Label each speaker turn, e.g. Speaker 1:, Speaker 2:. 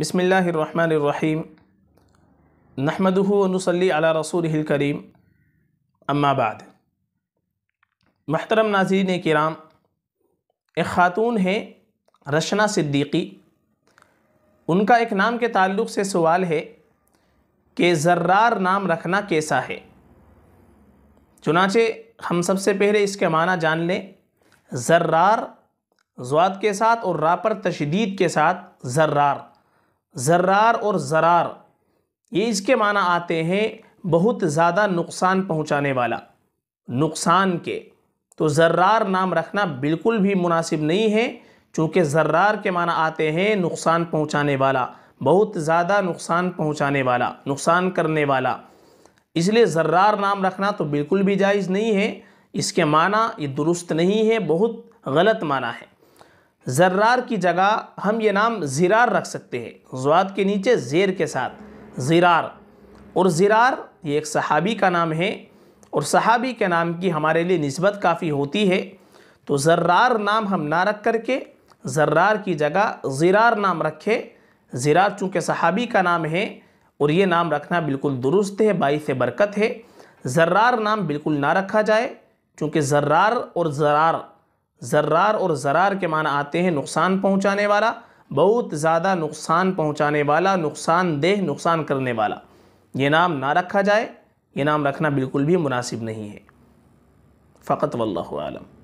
Speaker 1: बसमीम नहमदनसली अला रसूल करीम अम्माबाद महतरम नाजरीन कराम एक ख़ातून है रशना सिद्दीकी उनका एक नाम के ताल्लुक से सवाल है कि जर्रार नाम रखना कैसा है चुनाचे हम सबसे पहले इसके माना जान लें जर्रार जवाद के साथ और रापर तशदीद के साथ जर्रार जर्रार और ज़रार ये इसके माना आते हैं बहुत ज़्यादा नुकसान पहुंचाने वाला नुकसान के तो ज़र्रार नाम रखना बिल्कुल भी मुनासिब नहीं है चूँकि ज़र्रार के माना आते हैं नुकसान पहुंचाने वाला बहुत ज़्यादा नुकसान पहुंचाने वाला नुकसान करने वाला इसलिए ज़र्रार नाम रखना तो बिल्कुल भी जायज़ नहीं है इसके माना ये दुरुस्त नहीं है बहुत गलत माना है जर्रार की जगह हम ये नाम ज़िरार रख सकते हैं ज़ुआत के नीचे ज़ेर के साथ ज़िरार और ज़िरार ये एक सहाबी का नाम है और सहाबी के नाम की हमारे लिए नस्बत काफ़ी होती है तो ज़र्रार नाम हम ना रख कर के ज़र्रार की जगह ज़िरार नाम रखें ज़िरार चूँकि सहाबी का नाम है और ये नाम रखना बिल्कुल दुरुस्त है बाईस बरकत है ज़र्रार नाम बिल्कुल ना रखा जाए क्योंकि ज़र्रार और ज़रार जर्रार और ज़रार के माना आते हैं नुकसान पहुँचाने वाला बहुत ज़्यादा नुकसान पहुँचाने वाला नुकसानदेह नुकसान करने वाला ये नाम ना रखा जाए ये नाम रखना बिल्कुल भी मुनासिब नहीं है फ़कत वल्लम